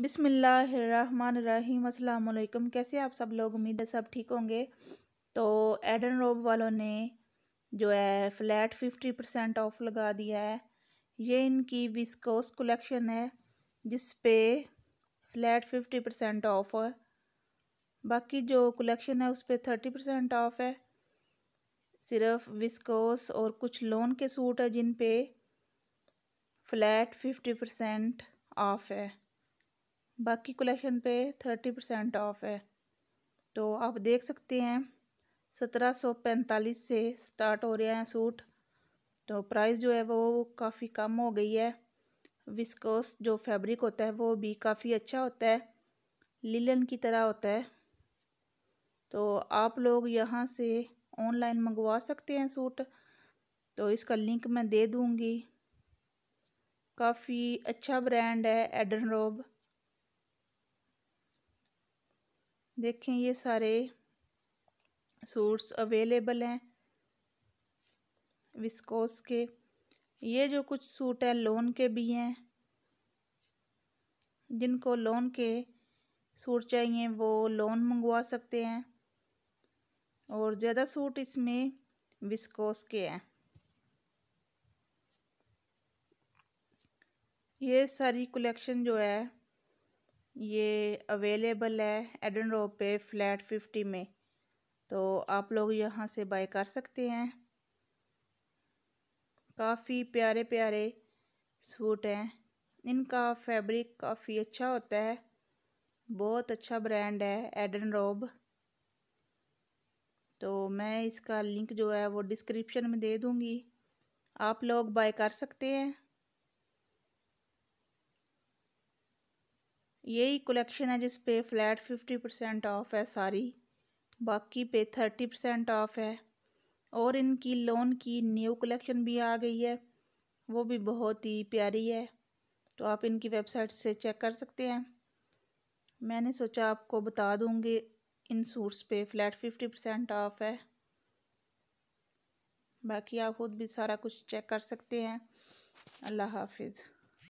बिसमीम् अल्लाम कैसे आप सब लोग उम्मीद है सब ठीक होंगे तो एडन रोब वालों ने जो है फ्लैट फिफ्टी परसेंट ऑफ लगा दिया है ये इनकी विस्कोस कलेक्शन है जिस पे फ्लैट फिफ्टी परसेंट ऑफ है बाकी जो कलेक्शन है उस पर थर्टी परसेंट ऑफ है सिर्फ विस्कोस और कुछ लोन के सूट है जिन पे फ्लैट फिफ्टी परसेंट ऑफ है बाकी कलेक्शन पे थर्टी परसेंट ऑफ़ है तो आप देख सकते हैं सत्रह सौ पैंतालीस से स्टार्ट हो रहे हैं सूट तो प्राइस जो है वो काफ़ी कम हो गई है विस्कोस जो फैब्रिक होता है वो भी काफ़ी अच्छा होता है लिलन की तरह होता है तो आप लोग यहाँ से ऑनलाइन मंगवा सकते हैं सूट तो इसका लिंक मैं दे दूँगी काफ़ी अच्छा ब्रांड है एडन रोब देखें ये सारे सूट्स अवेलेबल हैं विस्कोस के ये जो कुछ सूट हैं लोन के भी हैं जिनको लोन के सूट चाहिए वो लोन मंगवा सकते हैं और ज़्यादा सूट इसमें विस्कोस के हैं ये सारी कलेक्शन जो है ये अवेलेबल है एडन रोड पे फ्लैट फिफ्टी में तो आप लोग यहाँ से बाय कर सकते हैं काफ़ी प्यारे प्यारे सूट हैं इनका फैब्रिक काफ़ी अच्छा होता है बहुत अच्छा ब्रांड है एडन रोब तो मैं इसका लिंक जो है वो डिस्क्रिप्शन में दे दूँगी आप लोग बाय कर सकते हैं यही कलेक्शन है जिस पे फ्लैट फिफ्टी परसेंट ऑफ़ है सारी बाकी पे थर्टी परसेंट ऑफ़ है और इनकी लोन की न्यू कलेक्शन भी आ गई है वो भी बहुत ही प्यारी है तो आप इनकी वेबसाइट से चेक कर सकते हैं मैंने सोचा आपको बता दूँगी इन सूट्स पे फ्लैट फिफ्टी परसेंट ऑफ़ है बाकी आप खुद भी सारा कुछ चेक कर सकते हैं अल्लाह हाफिज़